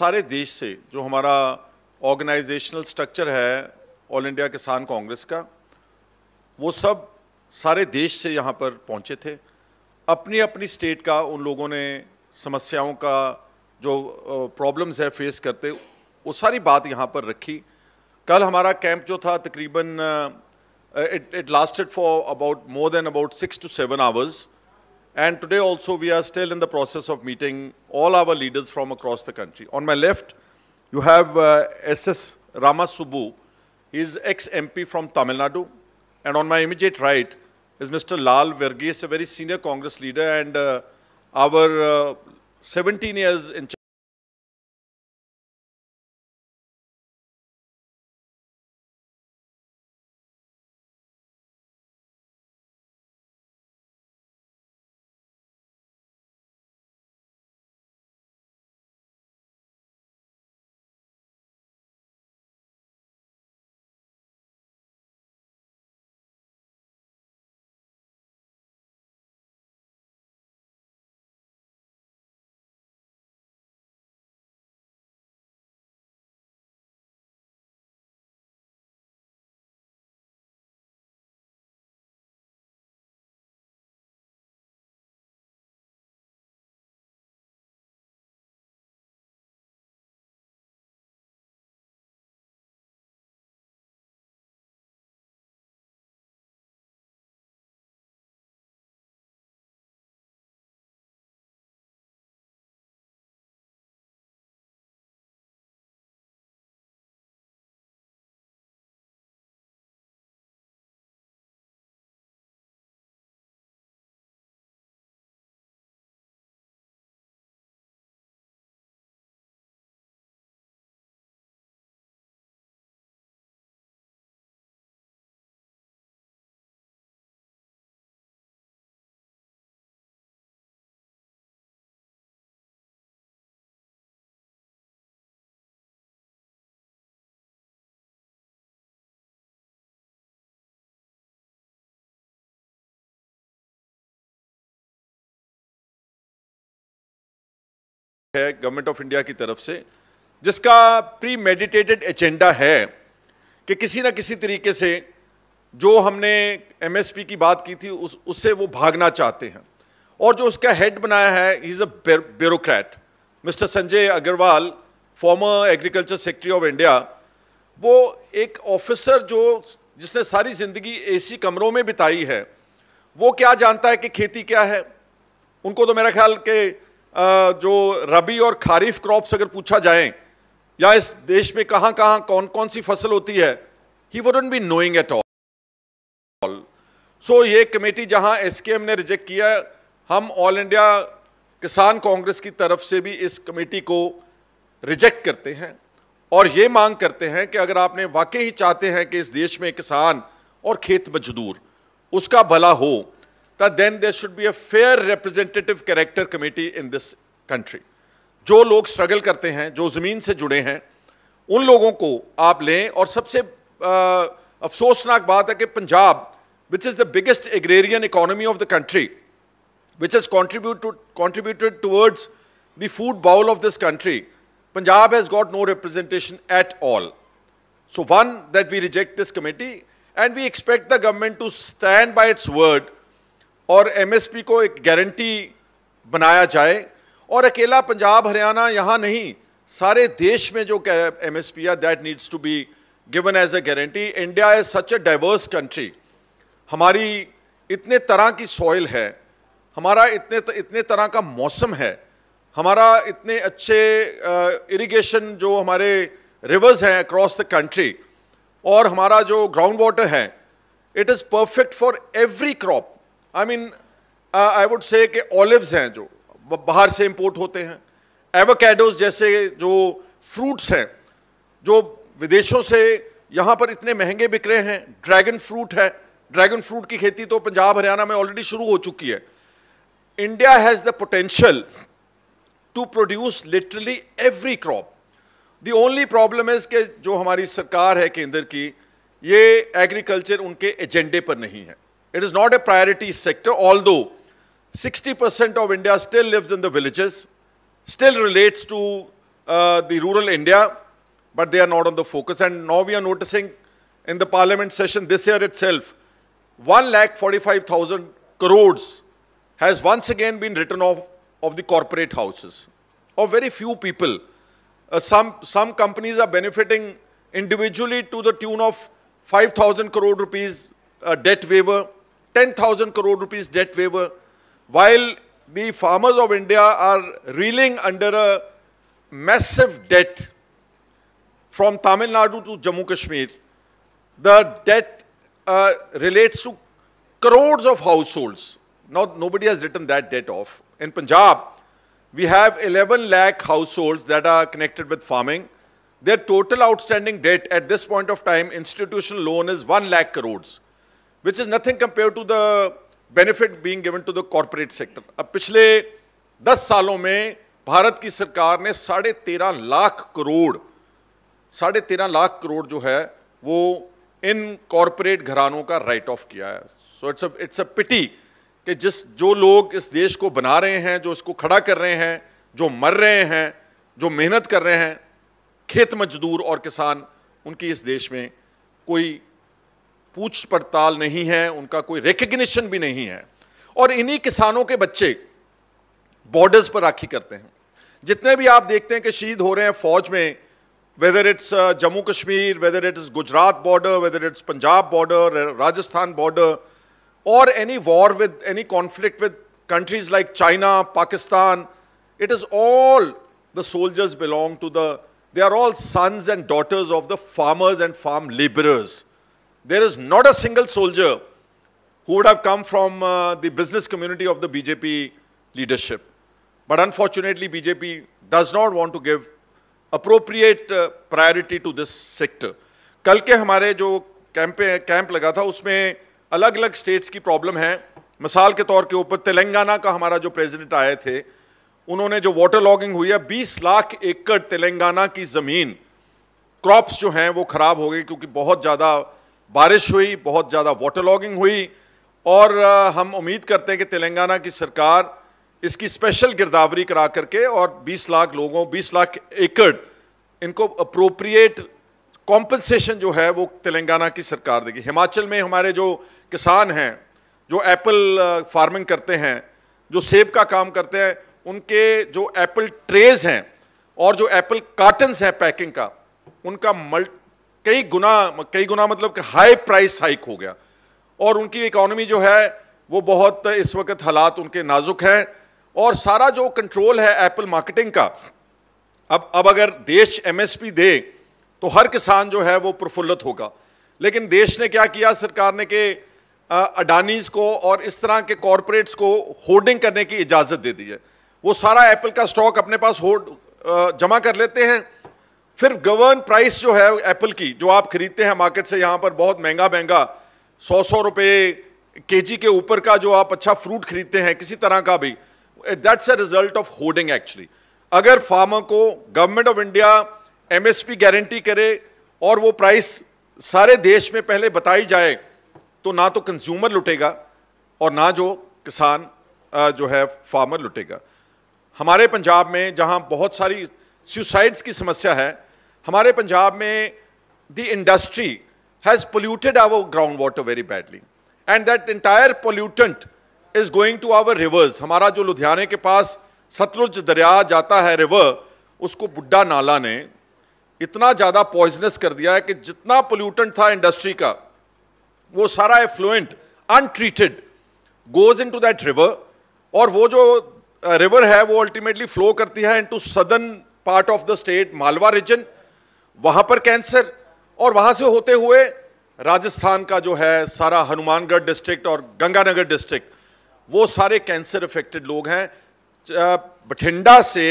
सारे देश से जो हमारा ऑर्गेनाइजेशनल स्ट्रक्चर है ऑल इंडिया किसान कांग्रेस का वो सब सारे देश से यहाँ पर पहुँचे थे अपनी अपनी स्टेट का उन लोगों ने समस्याओं का जो प्रॉब्लम्स है फेस करते वो सारी बात यहाँ पर रखी कल हमारा कैंप जो था तकरीबन it it lasted for about more than about six to seven hours And today also we are still in the process of meeting all our leaders from across the country. On my left, you have uh, S.S. Ramasubbu. He is ex-MP from Tamil Nadu. And on my immediate right is Mr. Lal Verghese, a very senior Congress leader and uh, our uh, 17 years in है Government of India की तरफ से जिसका pre meditated agenda है कि किसी ना किसी तरीके से जो हमने एमएसपी की बात की थी उस उससे वो भागना चाहते हैं और जो उसका हेड बनाया है is a bureaucrat Mister Sanjay Agrawal former agriculture secretary of India वो एक ऑफिसर जो जिसने सारी ज़िंदगी एसी कमरों में बिताई है वो क्या जानता है कि खेती क्या है उनको तो मेरा ख्याल के जो रबी और खारीफ क्रॉप्स अगर पूछा जाए या इस देश में कहाँ कहाँ कौन कौन सी फसल होती है he wouldn't be knowing at all so ये कमेटी जहाँ एस ने रिजेक्ट किया हम ऑल इंडिया किसान कांग्रेस की तरफ से भी इस कमेटी को रिजेक्ट करते हैं और ये मांग करते हैं कि अगर आपने वाकई ही चाहते हैं कि इस देश में किसान और खेत मजदूर उसका भला हो ਤਾਂ then there should be a fair representative character committee in this country ਜੋ ਲੋਕ ਸਟਰਗਲ ਕਰਤੇ ਹਨ ਜੋ ਜ਼ਮੀਨ ਸੇ ਜੁੜੇ ਹਨ ਉਨ ਲੋਗੋ ਕੋ ਆਪ ਲੇ ਔਰ ਸਬਸੇ ਅਫਸੋਸਨਾਕ ਬਾਤ ਹੈ which is the biggest agrarian economy of the country which has contributed towards the food bowl of this country punjab has got no representation at all so one that we reject this committee and we expect the government to stand by its word और MSP को एक guarantee बनाया जाए और अकेला पंजाब हरियाणा यहाँ नहीं सारे देश में जो एम एस पी है that needs to be given as a guarantee India is such a diverse country हमारी इतने तरह की सॉइल है हमारा इतने इतने तरह का मौसम है हमारा इतने अच्छे इरिगेशन जो हमारे रिवर्स हैं अक्रॉस द कंट्री और हमारा जो ग्राउंड वाटर है it is perfect for every crop I mean I would say कि ऑलिव्स हैं जो बाहर से इंपोर्ट होते हैं एवोकेडोज जैसे जो फ्रूट्स हैं जो विदेशों से यहाँ पर इतने महंगे बिक रहे हैं ड्रैगन फ्रूट है ड्रैगन फ्रूट की खेती तो पंजाब हरियाणा में ऑलरेडी शुरू हो चुकी है India has the potential to produce literally every crop the only problem is के जो हमारी सरकार है केंद्र की ये एग्रीकल्चर उनके एजेंडे पर नहीं है It is not a priority sector, although 60% of India still lives in the villages, still relates to uh, the rural India, but they are not on the focus. And now we are noticing in the parliament session this year itself, 1 lakh 45,000 crores has once again been written off of the corporate houses, of very few people. Uh, some, some companies are benefiting individually to the tune of 5,000 crore rupees uh, debt waiver, 10,000 crore rupees debt waiver, while the farmers of India are reeling under a massive debt from Tamil Nadu to Jammu Kashmir. The debt uh, relates to crores of households. Now, nobody has written that debt off. In Punjab, we have 11 lakh households that are connected with farming. Their total outstanding debt at this point of time, institutional loan is 1 lakh crores. Which is nothing compare to the benefit being given to the corporate sector अब पिछले दस सालों में भारत की सरकार ने साढ़े तेरह लाख करोड़ साढ़े तेरह लाख करोड़ जो है वो इन कॉरपोरेट घरानों का राइट ऑफ किया है सो इट्स इट्स अ पिटी कि जिस जो लोग इस देश को बना रहे हैं जो इसको खड़ा कर रहे हैं जो मर रहे हैं जो मेहनत कर रहे हैं खेत मजदूर और किसान उनकी इस देश में कोई पूछ पड़ताल नहीं है उनका कोई रिकग्निशन भी नहीं है और इन्हीं किसानों के बच्चे बॉर्डर्स पर राखी करते हैं जितने भी आप देखते हैं कि शहीद हो रहे हैं फौज में whether it's Jammu Kashmir whether it's Gujarat border whether it's Punjab border Rajasthan border और any war with any conflict with countries like China Pakistan it is all the soldiers belong to the they are all sons and daughters of the farmers and farm labourers there is not a single soldier who would have come from uh, the business community of the BJP leadership. But unfortunately, BJP does not want to give appropriate uh, priority to this sector. कल के हमारे जो camp camp लगा था उसमें अलग अलग states की प्रॉब्लम है मिसाल के तौर के ऊपर तेलंगाना का हमारा जो प्रेसिडेंट आए थे उन्होंने जो वाटर लॉगिंग हुई है 20 लाख एकड़ तेलंगाना की ज़मीन क्रॉप्स जो हैं वो ख़राब हो गई क्योंकि बहुत ज़्यादा बारिश हुई बहुत ज़्यादा वाटर लॉगिंग हुई और हम उम्मीद करते हैं कि तेलंगाना की सरकार इसकी स्पेशल गिरदावरी करा करके और 20 लाख लोगों 20 लाख एकड़ इनको अप्रोप्रिएट कॉम्पनसेशन जो है वो तेलंगाना की सरकार देगी हिमाचल में हमारे जो किसान हैं जो एप्पल फार्मिंग करते हैं जो सेब का काम करते हैं उनके जो एप्पल ट्रेज हैं और जो एप्पल कार्टन्स हैं पैकिंग का उनका मल्ट कई गुना कई गुना मतलब हाई प्राइस हाइक हो गया और उनकी इकोनॉमी जो है वो बहुत इस वक्त हालात उनके नाजुक हैं और सारा जो कंट्रोल है एप्पल मार्केटिंग का अब अब अगर देश एमएसपी दे तो हर किसान जो है वो प्रफुल्लित होगा लेकिन देश ने क्या किया सरकार ने कि अडानीज को और इस तरह के कॉरपोरेट्स को होल्डिंग करने की इजाज़त दे दी है वो सारा एप्पल का स्टॉक अपने पास होल्ड जमा कर लेते हैं फिर गवर्न प्राइस जो है एप्पल की जो आप खरीदते हैं मार्केट से यहाँ पर बहुत महंगा महंगा सौ सौ रुपये के जी के ऊपर का जो आप अच्छा फ्रूट खरीदते हैं किसी तरह का भी that's a result of hoarding actually अगर फार्मर को government of India M guarantee करे और वो प्राइस सारे देश में पहले बताई जाए तो ना तो कंज्यूमर लुटेगा और ना जो किसान जो है फार्मर लुटेगा हमारे पंजाब में जहां बहुत सारी सुसाइड्स की समस्या है हमारे पंजाब में the industry has polluted our ground water very badly and that entire pollutant is going to our rivers हमारा जो लुधियाने के पास सतलुज दरिया जाता है रिवर उसको बुड्ढा नाला ने इतना ज़्यादा पॉइजनस कर दिया है कि जितना पोल्यूटेंट था इंडस्ट्री का वो सारा effluent untreated goes into that river और वो जो रिवर uh, है वो अल्टीमेटली फ्लो करती है into southern part of the state Malwa region वहां पर कैंसर और वहां से होते हुए राजस्थान का जो है सारा हनुमानगढ़ डिस्ट्रिक्ट और गंगानगर डिस्ट्रिक्ट वो सारे कैंसर अफेक्टेड लोग हैं बठिंडा से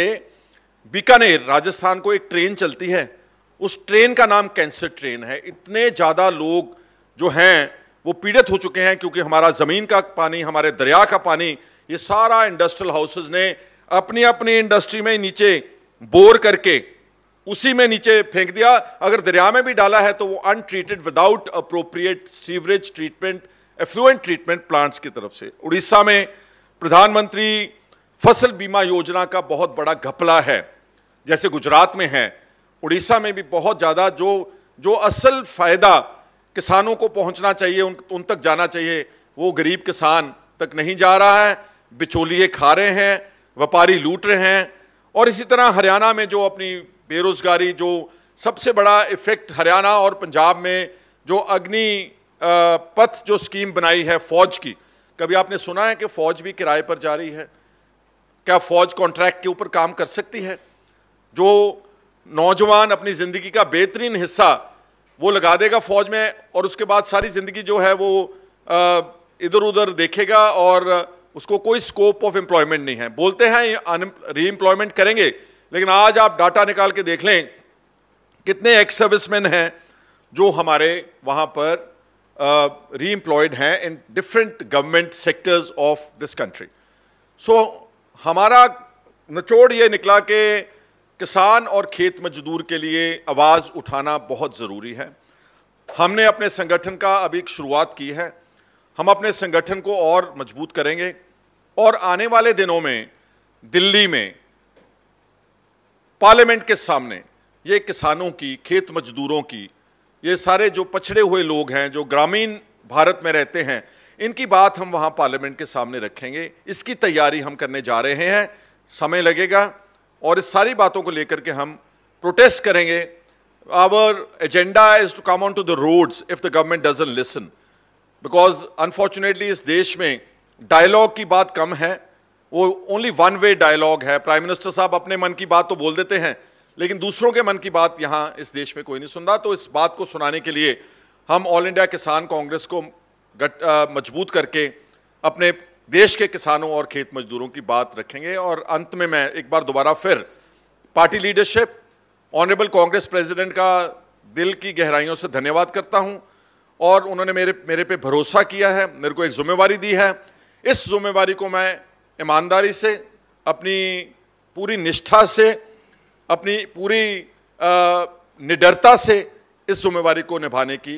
बीकानेर राजस्थान को एक ट्रेन चलती है उस ट्रेन का नाम कैंसर ट्रेन है इतने ज़्यादा लोग जो हैं वो पीड़ित हो चुके हैं क्योंकि हमारा ज़मीन का पानी हमारे दरिया का पानी ये सारा इंडस्ट्रियल हाउसेज ने अपनी अपनी इंडस्ट्री में नीचे बोर करके उसी में नीचे फेंक दिया अगर दरिया में भी डाला है तो वो untreated without appropriate sewerage treatment effluent treatment plants की तरफ से उड़ीसा में प्रधानमंत्री फसल बीमा योजना का बहुत बड़ा घपला है जैसे गुजरात में है उड़ीसा में भी बहुत ज़्यादा जो जो असल फ़ायदा किसानों को पहुंचना चाहिए उन उन तक जाना चाहिए वो गरीब किसान तक नहीं जा रहा है बिचौलिए खा रहे हैं व्यापारी लूट रहे हैं और इसी तरह हरियाणा में जो अपनी बेरोज़गारी जो सबसे बड़ा इफ़ेक्ट हरियाणा और पंजाब में जो अग्नि पथ जो स्कीम बनाई है फ़ौज की कभी आपने सुना है कि फ़ौज भी किराए पर जा रही है क्या फ़ौज कॉन्ट्रैक्ट के ऊपर काम कर सकती है जो नौजवान अपनी ज़िंदगी का बेहतरीन हिस्सा वो लगा देगा फ़ौज में और उसके बाद सारी ज़िंदगी जो है वो इधर उधर देखेगा और उसको कोई स्कोप ऑफ एम्प्लॉयमेंट नहीं है बोलते हैं री एम्प्लॉयमेंट करेंगे लेकिन आज आप डाटा निकाल के देख लें कितने एक्स सर्विसमैन हैं जो हमारे वहाँ पर री एम्प्लॉयड हैं in different government sectors of this country so हमारा निचोड़ ये निकला कि किसान और खेत मजदूर के लिए आवाज़ उठाना बहुत ज़रूरी है हमने अपने संगठन का अभी एक शुरुआत की है हम अपने संगठन को और मजबूत करेंगे और आने वाले दिनों में दिल्ली में पार्लियामेंट के सामने ये किसानों की खेत मजदूरों की ये सारे जो पछड़े हुए लोग हैं जो ग्रामीण भारत में रहते हैं इनकी बात हम वहाँ पार्लियामेंट के सामने रखेंगे इसकी तैयारी हम करने जा रहे हैं समय लगेगा और इस सारी बातों को लेकर के हम प्रोटेस्ट करेंगे our agenda is to come on to the roads if the government doesn't listen because unfortunately इस देश में डायलॉग की बात कम है वो ओनली वन वे डायलॉग है प्राइम मिनिस्टर साहब अपने मन की बात तो बोल देते हैं लेकिन दूसरों के मन की बात यहाँ इस देश में कोई नहीं सुन रहा तो इस बात को सुनाने के लिए हम ऑल इंडिया किसान कांग्रेस को गट, मजबूत करके अपने देश के किसानों और खेत मजदूरों की बात रखेंगे और अंत में मैं एक बार दोबारा फिर party leadership honourable Congress president का दिल की गहराइयों से धन्यवाद करता हूं और उन्होंने मेरे मेरे पे भरोसा किया है मेरे को एक जिम्मेवारी दी है इस जिम्मेवारी को मैं ईमानदारी से अपनी पूरी निष्ठा से अपनी पूरी निडरता से इस जिम्मेवारी को निभाने की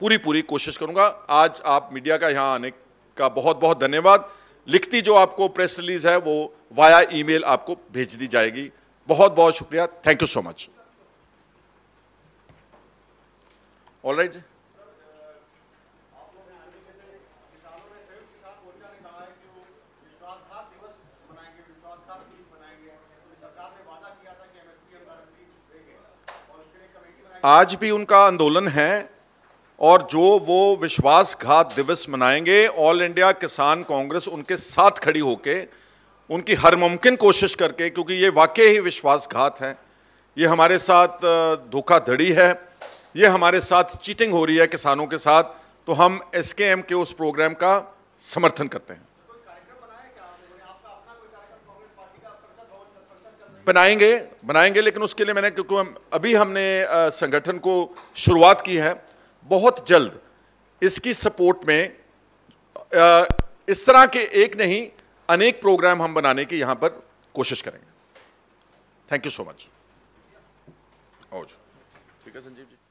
पूरी पूरी कोशिश करूंगा आज आप मीडिया का यहाँ आने का बहुत बहुत धन्यवाद लिखती जो आपको प्रेस रिलीज़ है वो वाया ईमेल आपको भेज दी जाएगी बहुत बहुत शुक्रिया thank you so much all right आज भी उनका आंदोलन है और जो वो विश्वासघात दिवस मनाएंगे ऑल इंडिया किसान कांग्रेस उनके साथ खड़ी होकर उनकी हर मुमकिन कोशिश करके क्योंकि ये वाकई ही विश्वासघात है ये हमारे साथ धोखाधड़ी है ये हमारे साथ चीटिंग हो रही है किसानों के साथ तो हम एस के उस प्रोग्राम का समर्थन करते हैं बनाएंगे बनाएंगे लेकिन उसके लिए मैंने क्योंकि हम अभी हमने संगठन को शुरुआत की है बहुत जल्द इसकी सपोर्ट में इस तरह के एक नहीं अनेक प्रोग्राम हम बनाने की यहाँ पर कोशिश करेंगे थैंक यू सो मच और ठीक है संजीव जी